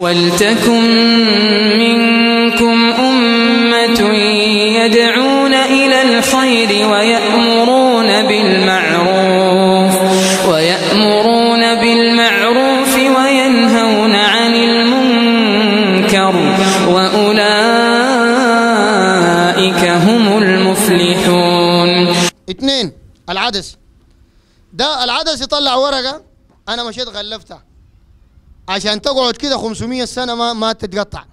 ولتكن منكم أمة يدعون إلى الخير ويأمرون بالمعروف ويأمرون بالمعروف وينهون عن المنكر وأولئك هم المفلحون اثنين العدس ده العدس يطلع ورقة أنا مشيت غلفتها عشان تقعد كده 500 سنه ما ما تتقطع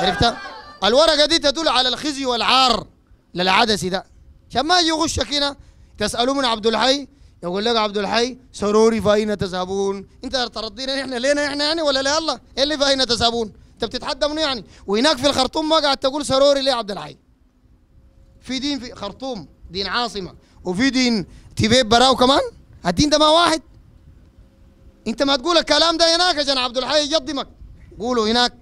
عرفتها الورقه دي تدل على الخزي والعار للعدسي ده عشان ما يجي يغشك هنا تسالوه من عبد الحي يقول لك عبد الحي سروري فاين تذهبون انت ترضينا احنا لينا احنا يعني ولا لا الله ايه اللي فاين تذهبون انت بتتحدى منه يعني وهناك في الخرطوم ما قاعد تقول سروري ليه عبد الحي في دين في خرطوم دين عاصمه وفي دين تيبيب براو كمان الدين ده ما واحد انت ما تقول الكلام ده هناك عشان عبد الحي يقدمك قولوا هناك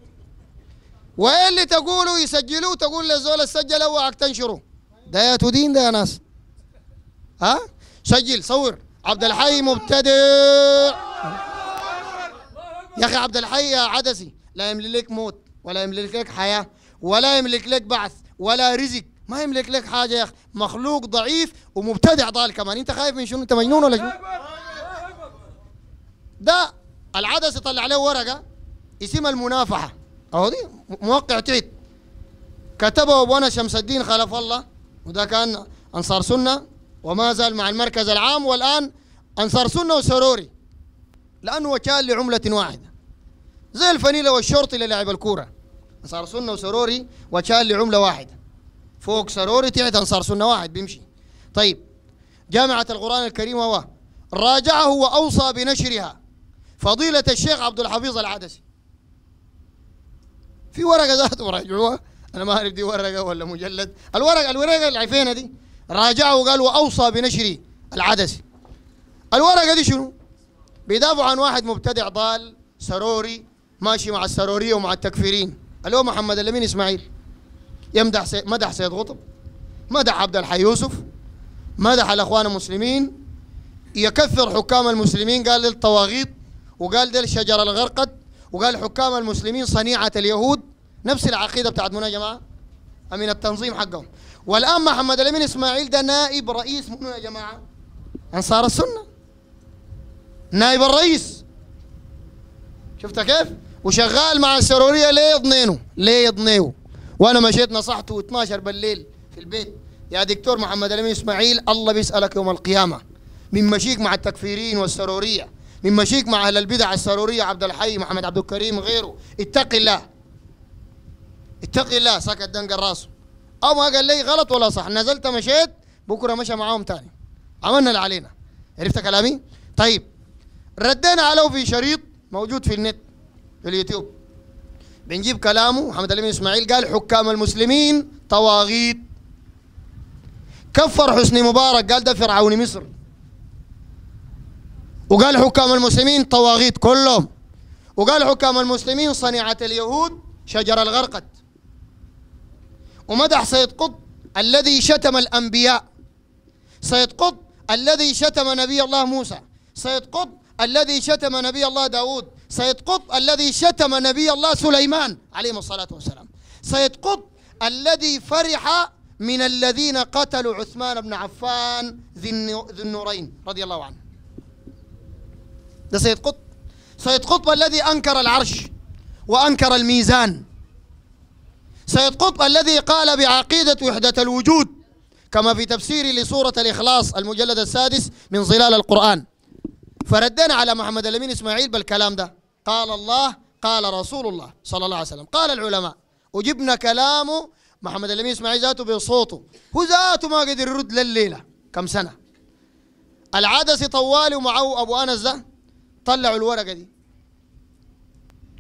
وايه اللي تقولوا يسجلوه تقول للزول سجل اوعك تنشره ده يا تدين ده يا ناس ها سجل صور عبد الحي مبتدع يا اخي عبد الحي يا عدسي لا يملك لك موت ولا يملك لك حياه ولا يملك لك بعث ولا رزق ما يملك لك حاجه يا اخي مخلوق ضعيف ومبتدع ضال كمان انت خايف من شنو انت مجنون ولا شنو ده العدس يطلع له ورقه اسمها المنافحه اهو دي موقع تيت كتبه ابونا شمس الدين خلف الله وده كان انصار سنه وما زال مع المركز العام والان انصار سنه وسروري لانه وكال لعمله واحده زي الفنيله والشرطي للاعب الكوره انصار سنه وسروري وكال لعمله واحده فوق سروري تحت انصار سنه واحد بيمشي طيب جامعه القران الكريم هو راجعه واوصى بنشرها فضيلة الشيخ عبد الحفيظ العدسي في ورقة ذاته راجعوها أنا ما أعرف دي ورقة ولا مجلد الورقة الورقة العفينة دي راجعه وقال وأوصى بنشر العدسي الورقة دي شنو؟ بيدافعوا عن واحد مبتدع ضال سروري ماشي مع السرورية ومع التكفيرين اللي هو محمد الأمين إسماعيل يمدح سي... مدح سيد قطب مدح عبد الحي يوسف مدح الأخوان المسلمين يكفر حكام المسلمين قال للطواغيط وقال ده الشجرة الغرقد وقال حكام المسلمين صنيعة اليهود نفس العقيدة بتاعت منا يا جماعة من التنظيم حقهم والآن محمد الأمين إسماعيل ده نائب رئيس منو يا جماعة أنصار السنة نائب الرئيس شفت كيف وشغال مع السرورية ليه يضنينه ليه يضنيه وأنا مشيت نصحته 12 بالليل في البيت يا دكتور محمد الأمين إسماعيل الله بيسألك يوم القيامة من مشيك مع التكفيرين والسرورية من مشيك مع أهل البدع السرورية عبد الحي محمد عبد الكريم غيره اتق الله اتق الله سكت دنقل راسه أو ما قال لي غلط ولا صح نزلت مشيت بكرة مشى معاهم تاني عملنا اللي علينا عرفت كلامي؟ طيب ردينا عليه في شريط موجود في النت في اليوتيوب بنجيب كلامه محمد علي بن اسماعيل قال حكام المسلمين طواغيت كفر حسني مبارك قال ده فرعون مصر وقال حكام المسلمين طواغيت كلهم وقال حكام المسلمين صنيعة اليهود شجر الغرقد ومدح سيد قط الذي شتم الأنبياء سيد قط الذي شتم نبي الله موسى سيد قط الذي شتم نبي الله داود سيد قط الذي شتم نبي الله سليمان عليه الصلاة والسلام سيد قط الذي فرح من الذين قتلوا عثمان بن عفان ذي النورين رضي الله عنه ده سيد قطب سيد قطب الذي أنكر العرش وأنكر الميزان سيد قطب الذي قال بعقيدة وحدة الوجود كما في تفسيري لسورة الإخلاص المجلد السادس من ظلال القرآن فردنا على محمد الأمين إسماعيل بالكلام ده قال الله قال رسول الله صلى الله عليه وسلم قال العلماء وجبنا كلامه محمد الأمين إسماعيل ذاته بصوته هو ذاته ما قدر يرد لليلة كم سنة العدس طوالي ومعه أبو أنس ده طلعوا الورقة دي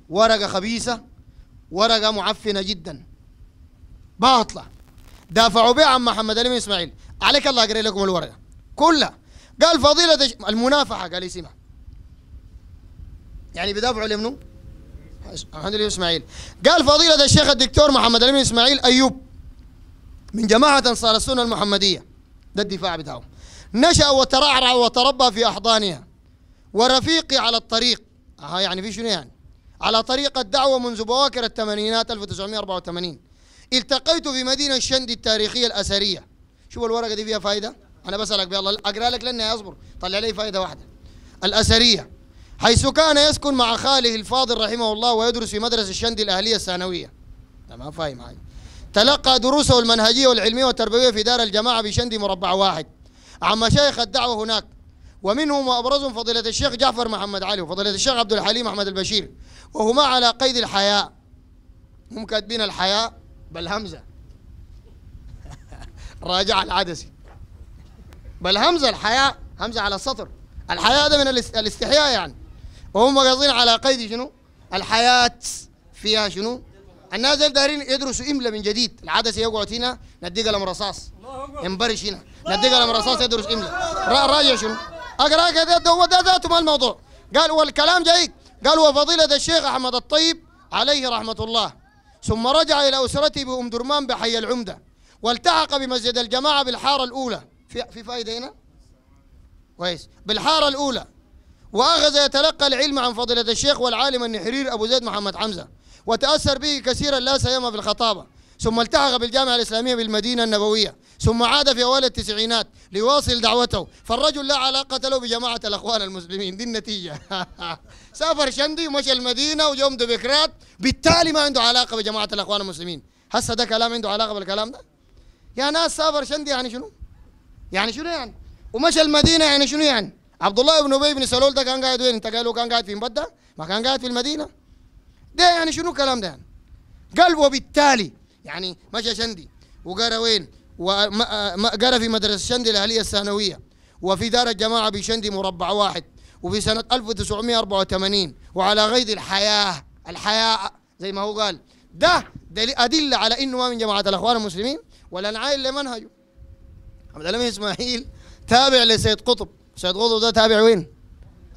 ورقة خبيثة ورقة معفنة جدا باطلة دافعوا بها عن محمد علي بن اسماعيل عليك الله اقرا لكم الورقة كلها قال فضيلة المنافحة قال اسمها يعني بيدافعوا لمنو؟ محمد علي اسماعيل قال فضيلة الشيخ الدكتور محمد علي بن اسماعيل ايوب من جماعة انصار السنة المحمدية ده الدفاع بتاعهم نشأ وترعرع وتربى في احضانها ورفيقي على الطريق اها يعني في شنو يعني على طريق الدعوة منذ بواكر الثمانينات 1984 التقيت في مدينة الشندي التاريخية الأثرية شوف الورقة دي فيها فايدة أنا بسألك بيا الله أقرأ لك لأنها أصبر طلع لي فايدة واحدة الأثرية حيث كان يسكن مع خاله الفاضل رحمه الله ويدرس في مدرسة الشندي الأهلية الثانوية تمام فاهم هاي تلقى دروسه المنهجية والعلمية والتربوية في دار الجماعة بشندي مربع واحد عن مشايخ الدعوة هناك ومنهم وأبرزهم فضيلة الشيخ جعفر محمد علي وفضيلة الشيخ عبد الحليم أحمد البشير وهما على قيد الحياء هم كاتبين الحياء بالهمزة راجع العدسي بالهمزة الحياء همزة على السطر الحياء ده من الاستحياء يعني وهم قاصدين على قيد شنو الحياة فيها شنو الناس دارين دايرين يدرسوا املا من جديد العدسه يقعد هنا نديه قلم رصاص ينبرش هنا نديه قلم رصاص يدرس املا راجع شنو اقرا كذا هو ده ذاته ما الموضوع قال والكلام جاي قال وفضيلة الشيخ أحمد الطيب عليه رحمة الله ثم رجع إلى أسرته بأم درمان بحي العمدة والتحق بمسجد الجماعة بالحارة الأولى في, في فائدة هنا؟ كويس بالحارة الأولى وأخذ يتلقى العلم عن فضيلة الشيخ والعالم النحرير أبو زيد محمد حمزة وتأثر به كثيرا لا سيما في الخطابة ثم التحق بالجامعة الإسلامية بالمدينة النبوية ثم عاد في أوائل التسعينات ليواصل دعوته فالرجل لا علاقة له بجماعة الأخوان المسلمين دي النتيجة سافر شندي ومشى المدينة وجوم دبكرات بالتالي ما عنده علاقة بجماعة الأخوان المسلمين هسه ده كلام عنده علاقة بالكلام ده يا ناس سافر شندي يعني شنو يعني شنو يعني ومشى المدينة يعني شنو يعني عبد الله بن أبي بن سلول ده كان قاعد وين انت قالوا كان قاعد في مبدة ما كان قاعد في المدينة ده يعني شنو الكلام ده يعني قال وبالتالي يعني مشى شندي وقرا وين وقرا في مدرسه شندي الاهليه الثانويه وفي دار الجماعه بشندي مربع واحد وفي سنه 1984 وعلى غيد الحياه الحياه زي ما هو قال ده ادله على انه ما من جماعه الاخوان المسلمين ولا نعاين لمنهجه عبد الامين اسماعيل تابع لسيد قطب سيد قطب ده تابع وين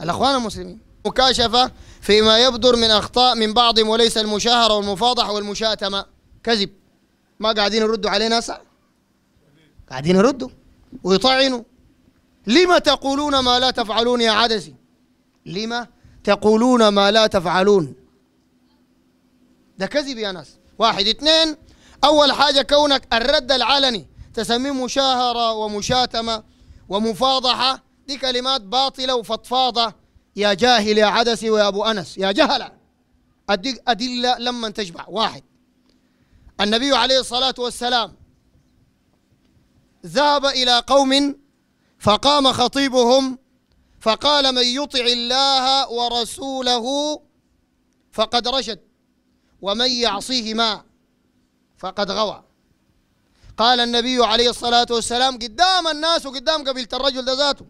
الاخوان المسلمين مكاشفه فيما يبدر من اخطاء من بعضهم وليس المشاهره والمفاضحه والمشاتمه كذب ما قاعدين يردوا علينا ناسا قاعدين يردوا ويطعنوا لما تقولون ما لا تفعلون يا عدسي لما تقولون ما لا تفعلون ده كذب يا ناس واحد اثنين أول حاجة كونك الرد العلني تسميه مشاهرة ومشاتمة ومفاضحة دي كلمات باطلة وفضفاضة يا جاهل يا عدسي ويا أبو أنس يا جهلة أديك أدلة لما تجمع واحد النبي عليه الصلاة والسلام ذهب إلى قوم فقام خطيبهم فقال من يطع الله ورسوله فقد رشد ومن يعصيهما فقد غوى قال النبي عليه الصلاة والسلام قدام الناس وقدام قبيلة الرجل ذاته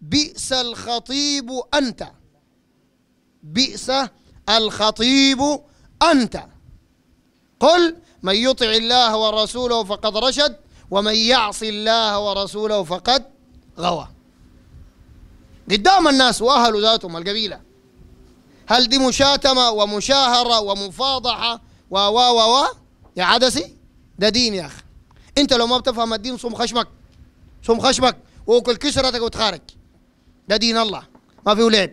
بئس الخطيب أنت بئس الخطيب أنت قل من يطع الله ورسوله فقد رشد ومن يعصي الله ورسوله فقد غوى قدام الناس واهل ذاتهم القبيله هل دي مشاتمه ومشاهره ومفاضحه و و و و يا عدسي ده دين يا اخي انت لو ما بتفهم الدين صم خشمك صم خشمك واكل كسرتك وتخارج ده دين الله ما فيه لعب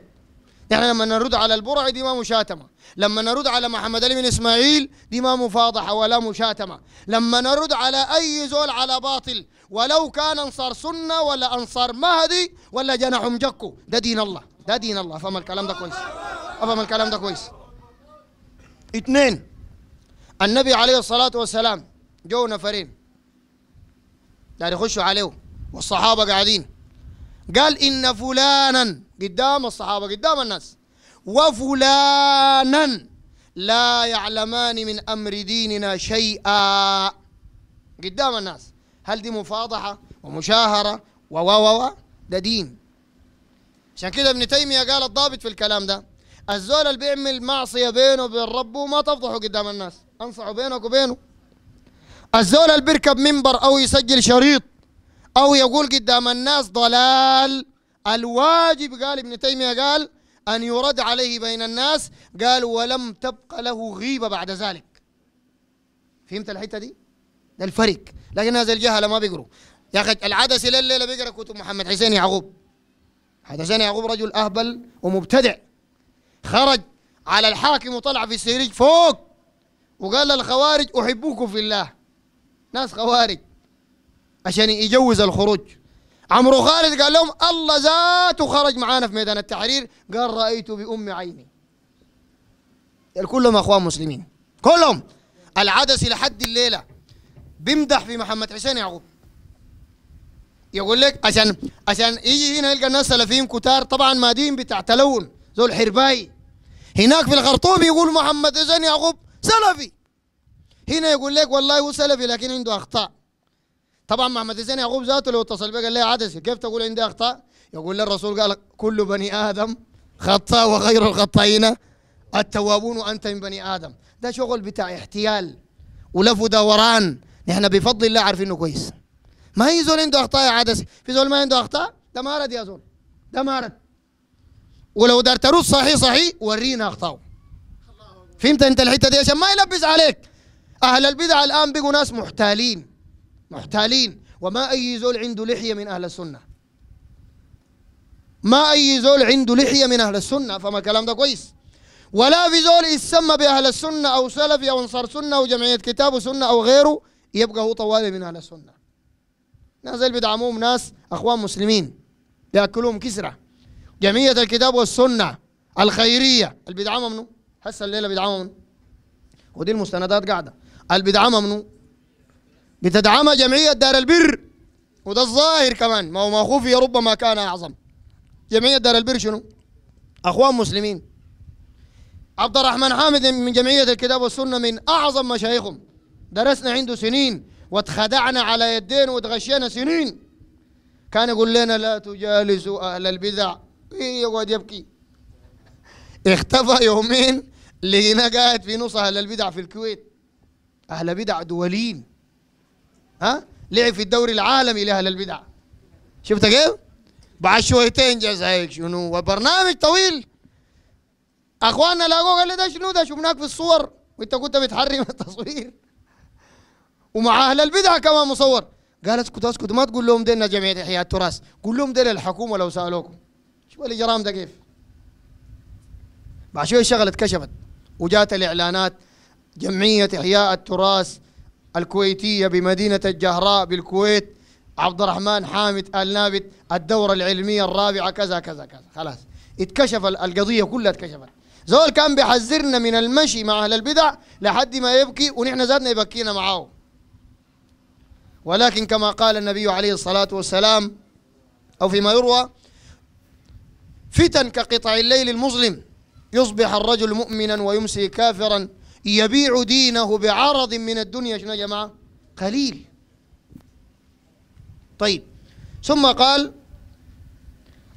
احنا لما نرد على البرع دي ما مشاتمة لما نرد على محمد علي بن إسماعيل دي ما مفاضحة ولا مشاتمة لما نرد على أي زول على باطل ولو كان أنصار سنة ولا أنصار مهدي ولا جناح مجكو ده دين الله ده دين الله فهم الكلام ده كويس أفهم الكلام ده كويس اثنين النبي عليه الصلاة والسلام جو نفرين دار يخشوا عليه والصحابة قاعدين قال إن فلانا قدام الصحابة قدام الناس وفلانا لا يعلمان من أمر ديننا شيئا قدام الناس هل دي مفاضحة ومشاهرة و و و ده دين عشان كده ابن تيمية قال الضابط في الكلام ده الزول اللي بيعمل معصية بينه وبين ربه ما تفضحوا قدام الناس انصحوا بينك وبينه الزول اللي بيركب منبر او يسجل شريط او يقول قدام الناس ضلال الواجب قال ابن تيمية قال أن يرد عليه بين الناس قال ولم تبقى له غيبة بعد ذلك فهمت الحتة دي؟ ده الفرق لكن هذا الجهلة ما بيقروا يا أخي الى الليلة بيقرأ كتب محمد حسين يعقوب حسين يعقوب رجل أهبل ومبتدع خرج على الحاكم وطلع في السيرج فوق وقال للخوارج احبوكم في الله ناس خوارج عشان يجوز الخروج عمرو خالد قال لهم الله ذاته خرج معانا في ميدان التحرير قال رأيت بأم عيني كلهم أخوان مسلمين كلهم العدس لحد الليلة بيمدح في محمد حسين يعقوب يقول لك عشان عشان يجي هنا يلقى الناس سلفيين كتار طبعا مادين بتاع تلون ذول حرباي هناك في الخرطوم يقول محمد حسين يعقوب سلفي هنا يقول لك والله هو سلفي لكن عنده أخطاء طبعا محمد حسين يعقوب ذاته لو اتصل بي قال لي عدسي كيف تقول عندي اخطاء؟ يقول لي الرسول قال كل بني ادم خطاء وغير الخطائين التوابون وانت من بني ادم ده شغل بتاع احتيال ولف ودوران نحن بفضل الله عارفينه كويس ما هي زول عنده اخطاء يا عدسي في زول ما عنده اخطاء ده مارد يا زول ده مارد ولو دار ترد صحيح صحيح ورينا اخطائه فهمت انت الحته دي عشان ما يلبس عليك اهل البدع الان بقوا ناس محتالين محتالين وما أي زول عنده لحية من أهل السنة ما أي زول عنده لحية من أهل السنة فما الكلام ده كويس ولا في زول يسمى بأهل السنة أو سلفي أو أنصار سنة أو جمعية كتاب وسنة أو غيره يبقى هو طوالي من أهل السنة ناس اللي بيدعموهم ناس أخوان مسلمين بياكلوهم كسرة جمعية الكتاب والسنة الخيرية اللي بيدعمها منو؟ هسه الليلة بيدعمها منو؟ ودي المستندات قاعدة اللي بيدعمها منو؟ بتدعمها جمعية دار البر وده الظاهر كمان ما هو ما خفي ربما كان أعظم جمعية دار البر شنو؟ أخوان مسلمين عبد الرحمن حامد من جمعية الكتاب والسنة من أعظم مشايخهم درسنا عنده سنين واتخدعنا على يدين وتغشينا سنين كان يقول لنا لا تجالسوا أهل البدع يقعد إيه يبكي اختفى يومين لقيناه قاعد في نص أهل البدع في الكويت أهل بدع دوليين ها لعب في الدوري العالمي لاهل البدع شفت كيف؟ بعد شويتين هيك شنو وبرنامج طويل اخواننا لاقوه قال لي ده شنو ده شفناك في الصور وانت كنت بتحرم التصوير ومع اهل البدع كمان مصور قال اسكت اسكت ما تقول لهم دينا جمعيه احياء التراث قول لهم دينا الحكومه لو سالوكم شوف الاجرام ده كيف بعد شويه الشغله اتكشفت وجات الاعلانات جمعيه احياء التراث الكويتية بمدينة الجهراء بالكويت عبد الرحمن حامد آل نابت الدورة العلمية الرابعة كذا كذا كذا خلاص اتكشف القضية كلها اتكشفت زول كان بيحذرنا من المشي مع أهل البدع لحد ما يبكي ونحن زادنا يبكينا معه ولكن كما قال النبي عليه الصلاة والسلام أو فيما يروى فتن كقطع الليل المظلم يصبح الرجل مؤمنا ويمسي كافرا يبيع دينه بعرض من الدنيا شنو يا جماعة قليل طيب ثم قال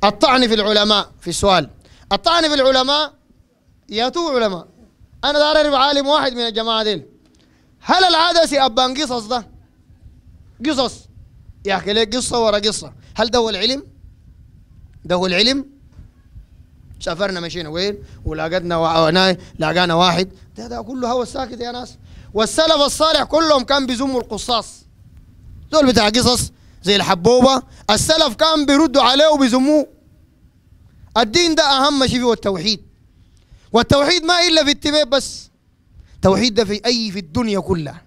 الطعن في العلماء في السؤال الطعن في العلماء يا تو علماء أنا دار عالم واحد من الجماعة ديل هل العدسي أبان قصص ده قصص يحكي لك قصة ورا قصة هل ده هو العلم ده هو العلم سافرنا مشينا وين ولاقتنا وعناي آه، لاقانا واحد ده ده كله هوا ساكت يا ناس والسلف الصالح كلهم كان بيزموا القصاص دول بتاع قصص زي الحبوبة السلف كان بيردوا عليه وبيزموه الدين ده أهم شيء هو التوحيد والتوحيد ما إلا في التباب بس توحيد ده في أي في الدنيا كلها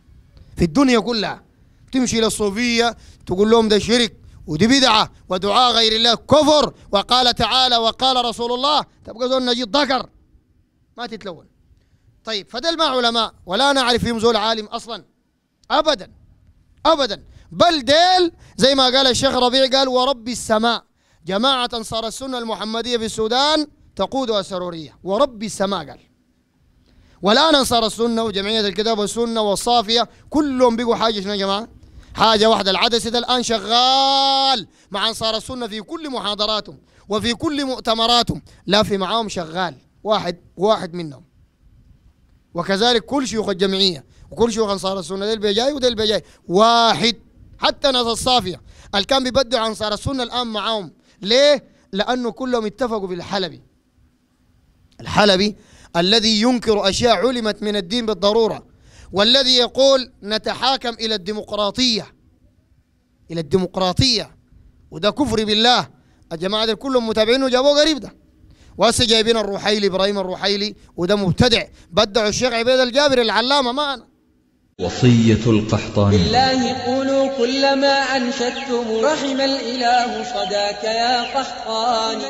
في الدنيا كلها تمشي للصوفية تقول لهم ده شرك ودي بدعة ودعاء غير الله كفر وقال تعالى وقال رسول الله تبقى زول نجيب ذكر ما تتلون طيب فدل ما علماء ولا نعرف فيهم زول عالم أصلا أبدا أبدا بل ديل زي ما قال الشيخ ربيع قال ورب السماء جماعة أنصار السنة المحمدية في السودان تقودها سرورية ورب السماء قال والآن أنصار السنة وجمعية الكتاب والسنة والصافية كلهم بقوا حاجة شنو يا جماعة حاجة واحدة العدسي ده الآن شغال مع أنصار السنة في كل محاضراتهم وفي كل مؤتمراتهم لا في معاهم شغال واحد واحد منهم وكذلك كل شيوخ الجمعية وكل شيوخ أنصار السنة ده بيجاي وده بيجاي واحد حتى ناس الصافية اللي كان بيبدعوا أنصار السنة الآن معاهم ليه؟ لأنه كلهم اتفقوا في الحلبي الحلبي الذي ينكر أشياء علمت من الدين بالضرورة والذي يقول نتحاكم إلى الديمقراطية إلى الديمقراطية وده كفر بالله الجماعة دي كلهم متابعينه جابوه قريب ده وهسه جايبين الروحيلي ابراهيم الروحيلي وده مبتدع بدعوا الشيخ عبيد الجابر العلامه معنا وصية القحطاني بالله قولوا كلما أنشدتم رحم الإله صداك يا قحطاني